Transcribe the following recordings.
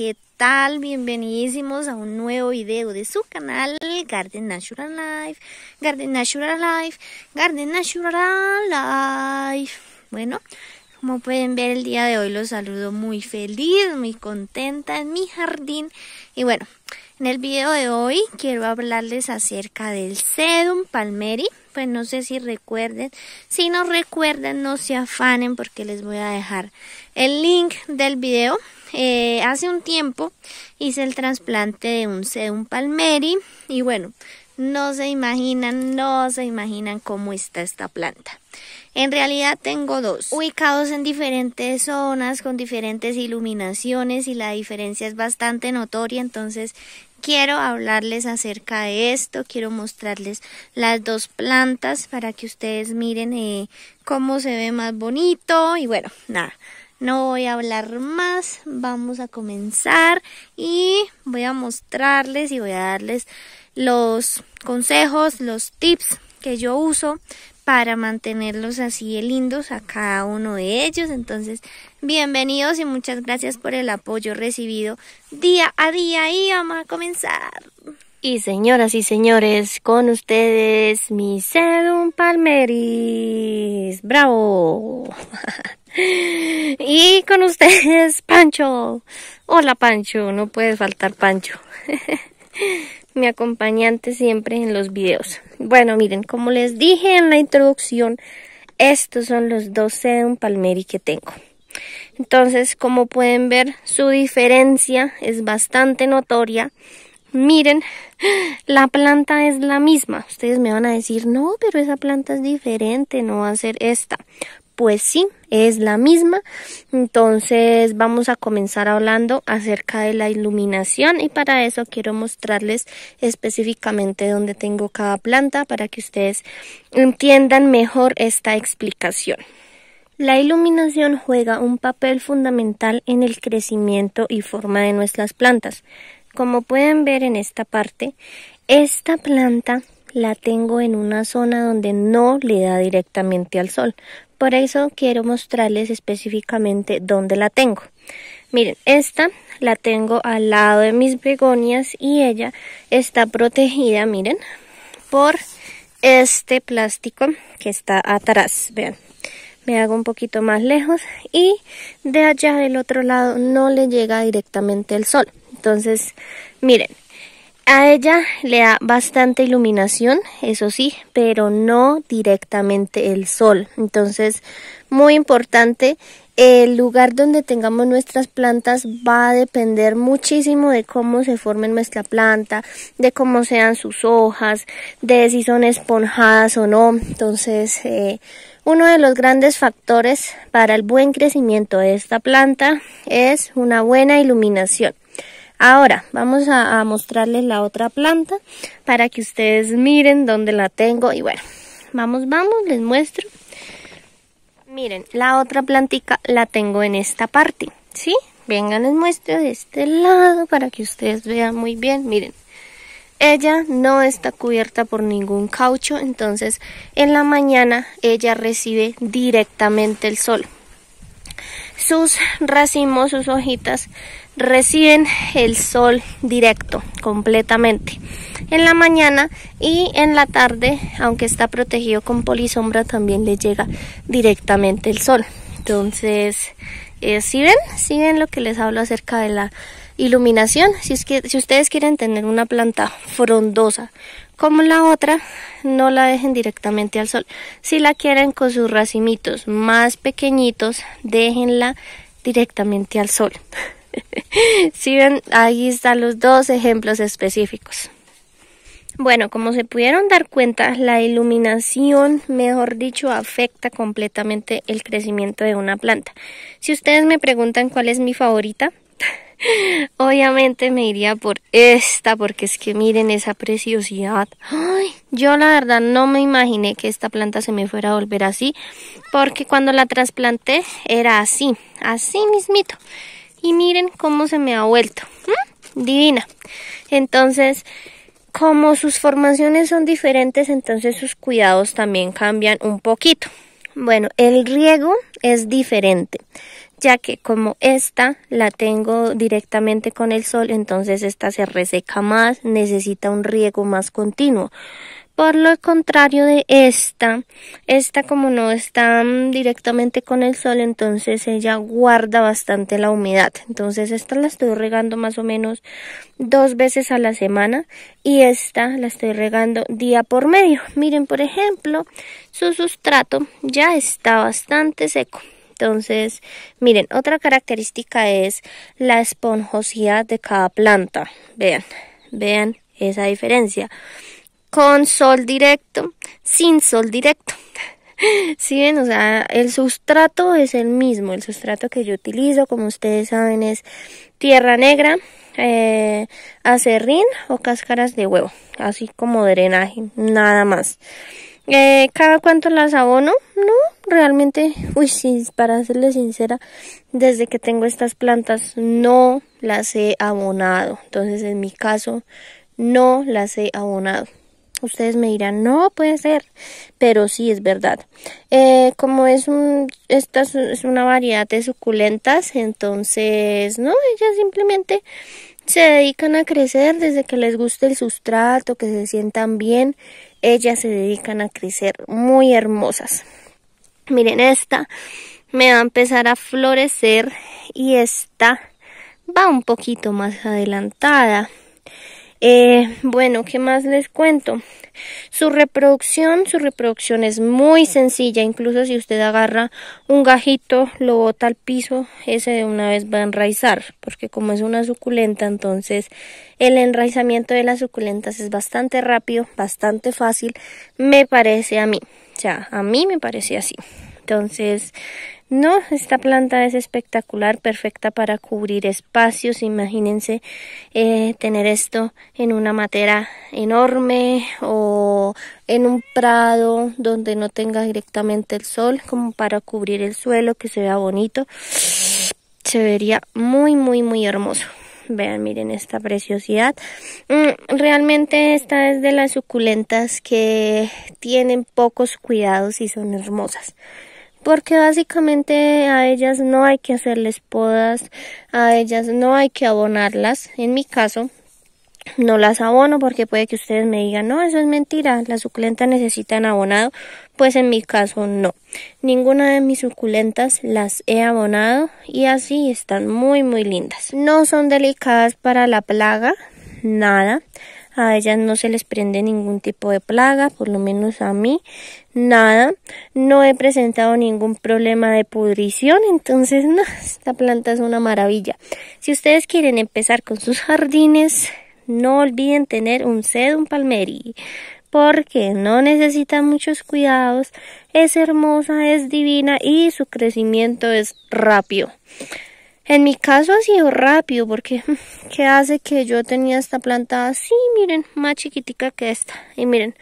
¿Qué tal? Bienvenidísimos a un nuevo video de su canal Garden Natural Life. Garden Natural Life. Garden Natural Life. Bueno, como pueden ver el día de hoy los saludo muy feliz, muy contenta en mi jardín. Y bueno, en el video de hoy quiero hablarles acerca del sedum palmeri. Pues no sé si recuerden, si no recuerden no se afanen porque les voy a dejar el link del video. Eh, hace un tiempo hice el trasplante de un sedum palmeri y bueno, no se imaginan, no se imaginan cómo está esta planta. En realidad tengo dos, ubicados en diferentes zonas con diferentes iluminaciones y la diferencia es bastante notoria, entonces quiero hablarles acerca de esto, quiero mostrarles las dos plantas para que ustedes miren eh, cómo se ve más bonito y bueno, nada. No voy a hablar más, vamos a comenzar y voy a mostrarles y voy a darles los consejos, los tips que yo uso para mantenerlos así de lindos a cada uno de ellos. Entonces, bienvenidos y muchas gracias por el apoyo recibido día a día y vamos a comenzar. Y señoras y señores, con ustedes mi Sedum Palmeris. ¡Bravo! y con ustedes Pancho. Hola Pancho, no puedes faltar Pancho. mi acompañante siempre en los videos. Bueno, miren, como les dije en la introducción, estos son los dos un palmeri que tengo. Entonces, como pueden ver, su diferencia es bastante notoria. Miren, la planta es la misma. Ustedes me van a decir, no, pero esa planta es diferente, no va a ser esta. Pues sí, es la misma. Entonces vamos a comenzar hablando acerca de la iluminación y para eso quiero mostrarles específicamente dónde tengo cada planta para que ustedes entiendan mejor esta explicación. La iluminación juega un papel fundamental en el crecimiento y forma de nuestras plantas. Como pueden ver en esta parte, esta planta la tengo en una zona donde no le da directamente al sol, por eso quiero mostrarles específicamente dónde la tengo. Miren, esta la tengo al lado de mis begonias y ella está protegida, miren, por este plástico que está atrás. Vean, me hago un poquito más lejos y de allá del otro lado no le llega directamente el sol. Entonces, miren, a ella le da bastante iluminación, eso sí, pero no directamente el sol. Entonces, muy importante, el lugar donde tengamos nuestras plantas va a depender muchísimo de cómo se forme nuestra planta, de cómo sean sus hojas, de si son esponjadas o no. Entonces, eh, uno de los grandes factores para el buen crecimiento de esta planta es una buena iluminación. Ahora vamos a, mostrarles la otra planta para que ustedes miren dónde la tengo y bueno, vamos, vamos, les muestro. Miren, la otra plantica la tengo en esta parte, ¿sí? Vengan, les muestro de este lado para que ustedes vean muy bien, miren. Ella no está cubierta por ningún caucho, entonces en la mañana ella recibe directamente el sol. Sus racimos, sus hojitas reciben el sol directo completamente en la mañana y en la tarde, aunque está protegido con polisombra, también le llega directamente el sol. Entonces, eh, si ven, si ven lo que les hablo acerca de la iluminación, si, si ustedes quieren tener una planta frondosa como la otra, no la dejen directamente al sol. Si la quieren con sus racimitos más pequeñitos, déjenla directamente al sol si ven, ahí están los dos ejemplos específicos. Bueno, como se pudieron dar cuenta, la iluminación, mejor dicho, afecta completamente el crecimiento de una planta. Si ustedes me preguntan cuál es mi favorita, obviamente me iría por esta, porque es que miren esa preciosidad. yo la verdad no me imaginé que esta planta se me fuera a volver así, porque cuando la trasplanté era así, así mismito. Y miren cómo se me ha vuelto. Divina. Entonces, como sus formaciones son diferentes, entonces sus cuidados también cambian un poquito. Bueno, el riego es diferente, ya que como esta la tengo directamente con el sol, entonces esta se reseca más, necesita un riego más continuo. Por lo contrario de esta, esta como no está mm, directamente con el sol, entonces ella guarda bastante la humedad. Entonces esta la estoy regando más o menos dos veces a la semana y esta la estoy regando día por medio. Miren, por ejemplo, su sustrato ya está bastante seco. Entonces, miren, otra característica es la esponjosidad de cada planta. Vean, vean esa diferencia con sol directo, sin sol directo. ¿Sí ven? O sea, el sustrato es el mismo. El sustrato que yo utilizo, como ustedes saben, es tierra negra, eh, acerrín o cáscaras de huevo. Así como drenaje, nada más. Eh, ¿Cada cuánto las abono? No, realmente, uy, sí, para serle sincera, desde que tengo estas plantas no las he abonado. Entonces, en mi caso, no las he abonado. Ustedes me dirán, no puede ser, pero sí es verdad. Eh, como es esta es una variedad de suculentas, entonces, no, ellas simplemente se dedican a crecer desde que les guste el sustrato, que se sientan bien, ellas se dedican a crecer muy hermosas. Miren esta, me va a empezar a florecer y esta va un poquito más adelantada. Eh, bueno, ¿qué más les cuento? Su reproducción, su reproducción es muy sencilla, incluso si usted agarra un gajito, lo bota al piso, ese de una vez va a enraizar, porque como es una suculenta, entonces el enraizamiento de las suculentas es bastante rápido, bastante fácil, me parece a mí, o sea, a mí me parece así. Entonces, no, esta planta es espectacular, perfecta para cubrir espacios. Imagínense eh, tener esto en una matera enorme o en un prado donde no tenga directamente el sol, como para cubrir el suelo, que se vea bonito. Se vería muy, muy, muy hermoso. Vean, miren esta preciosidad. Mm, realmente esta es de las suculentas que tienen pocos cuidados y son hermosas porque básicamente a ellas no hay que hacerles podas, a ellas no hay que abonarlas. En mi caso, no las abono porque puede que ustedes me digan, no, eso es mentira, las suculentas necesitan abonado. Pues en mi caso no. Ninguna de mis suculentas las he abonado y así están muy muy lindas. No son delicadas para la plaga, nada a ellas no se les prende ningún tipo de plaga, por lo menos a mí, nada. No he presentado ningún problema de pudrición, entonces esta planta es una maravilla. Si ustedes quieren empezar con sus jardines, no olviden tener un sedum palmeri porque no necesita muchos cuidados, es hermosa, es divina y su crecimiento es rápido. En mi caso ha sido rápido porque ¿qué hace que yo tenía esta planta así? Miren, más chiquitica que esta. Y miren,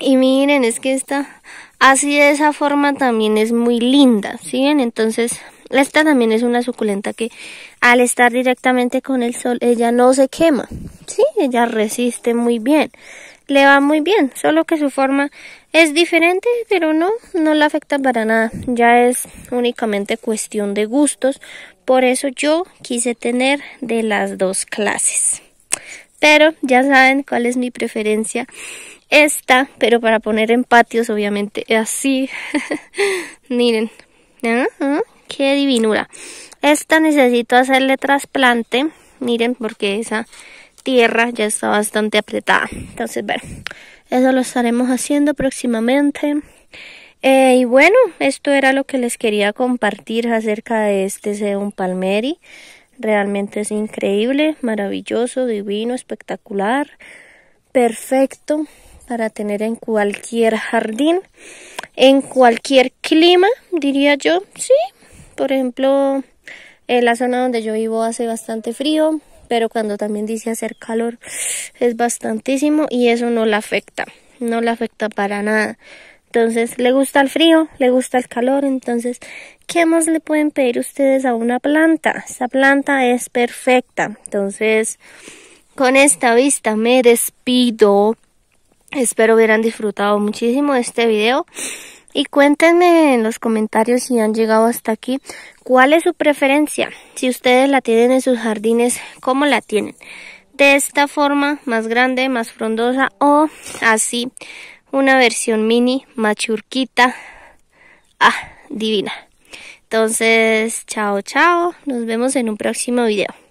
y miren, es que esta así de esa forma también es muy linda, ¿sí Entonces, esta también es una suculenta que al estar directamente con el sol, ella no se quema, ¿sí? Ella resiste muy bien le va muy bien, solo que su forma es diferente, pero no, no la afecta para nada, ya es únicamente cuestión de gustos, por eso yo quise tener de las dos clases. Pero ya saben cuál es mi preferencia esta, pero para poner en patios obviamente así. Miren, ah, ah, qué divinura. Esta necesito hacerle trasplante, miren porque esa tierra ya está bastante apretada. Entonces, ver, eso lo estaremos haciendo próximamente. Eh, y bueno, esto era lo que les quería compartir acerca de este un Palmeri. Realmente es increíble, maravilloso, divino, espectacular, perfecto para tener en cualquier jardín, en cualquier clima, diría yo. Sí, por ejemplo, en la zona donde yo vivo hace bastante frío, pero cuando también dice hacer calor es bastantísimo y eso no la afecta, no la afecta para nada. Entonces, le gusta el frío, le gusta el calor, entonces, ¿qué más le pueden pedir ustedes a una planta? Esta planta es perfecta. Entonces, con esta vista me despido. Espero hubieran disfrutado muchísimo este video. Y cuéntenme en los comentarios si han llegado hasta aquí cuál es su preferencia. Si ustedes la tienen en sus jardines, ¿cómo la tienen? De esta forma, más grande, más frondosa o así, una versión mini, machurquita. Ah, divina. Entonces, chao, chao. Nos vemos en un próximo video.